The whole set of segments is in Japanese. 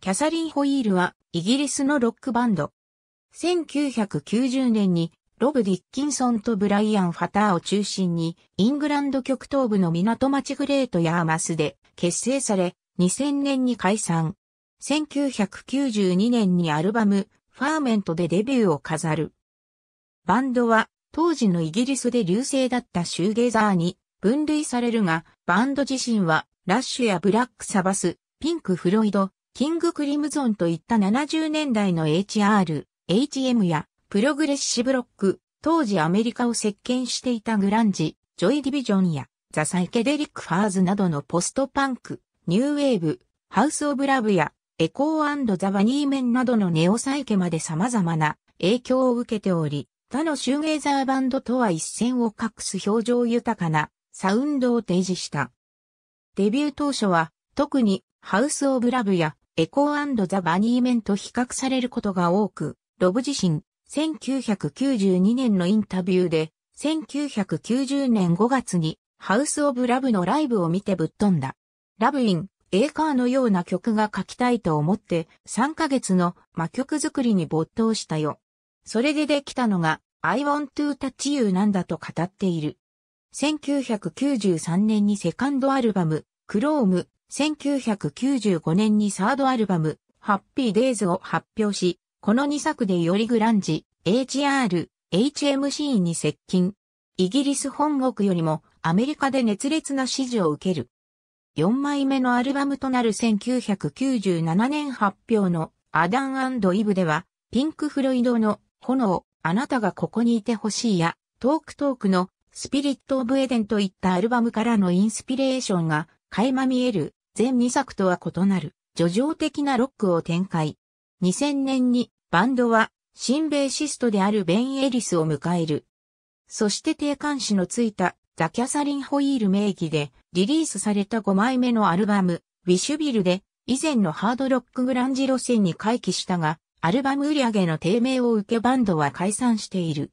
キャサリン・ホイールはイギリスのロックバンド。1990年にロブ・ディッキンソンとブライアン・ファターを中心にイングランド極東部の港町グレート・ヤーマスで結成され2000年に解散。1992年にアルバムファーメントでデビューを飾る。バンドは当時のイギリスで流星だったシューゲーザーに分類されるが、バンド自身はラッシュやブラックサバス、ピンク・フロイド、キングクリムゾンといった70年代の HR、HM やプログレッシブロック、当時アメリカを席巻していたグランジ、ジョイ・ディビジョンやザ・サイケデリック・ファーズなどのポストパンク、ニューウェーブ、ハウス・オブ・ラブやエコーザ・バニーメンなどのネオサイケまで様々な影響を受けており、他のシューゲーザーバンドとは一線を画す表情豊かなサウンドを提示した。デビュー当初は特にハウス・オブ・ラブやエコーザ・バニーメンと比較されることが多く、ロブ自身、1992年のインタビューで、1990年5月に、ハウス・オブ・ラブのライブを見てぶっ飛んだ。ラブ・イン、エーカーのような曲が書きたいと思って、3ヶ月の魔曲作りに没頭したよ。それでできたのが、I want to touch you なんだと語っている。1993年にセカンドアルバム、クローム、1995年にサードアルバム、ハッピーデイズを発表し、この2作でよりグランジ、HR、HMC に接近。イギリス本国よりもアメリカで熱烈な支持を受ける。4枚目のアルバムとなる1997年発表のアダンイブでは、ピンク・フロイドの炎、あなたがここにいてほしいや、トークトークのスピリット・オブ・エデンといったアルバムからのインスピレーションが垣間見える前2作とは異なる、叙情的なロックを展開。2000年にバンドは新ベーシストであるベン・エリスを迎える。そして定冠詞のついたザ・キャサリン・ホイール名義でリリースされた5枚目のアルバム、ウィシュビルで以前のハードロックグランジ路線に回帰したが、アルバム売り上げの低迷を受けバンドは解散している。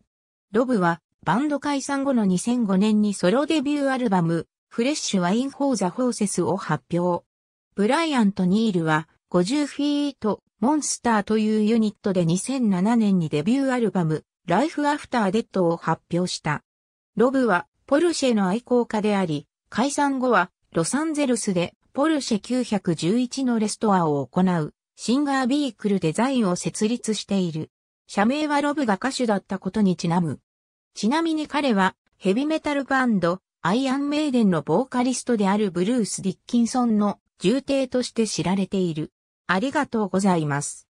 ロブはバンド解散後の2005年にソロデビューアルバム、フレッシュワイン・フォー・ザ・ホーセスを発表。ブライアント・ニールは50フィート・モンスターというユニットで2007年にデビューアルバム、ライフ・アフター・デッドを発表した。ロブはポルシェの愛好家であり、解散後はロサンゼルスでポルシェ911のレストアを行うシンガービークルデザインを設立している。社名はロブが歌手だったことにちなむ。ちなみに彼はヘビメタルバンドアイアンメイデンのボーカリストであるブルース・ディッキンソンの重帝として知られている。ありがとうございます。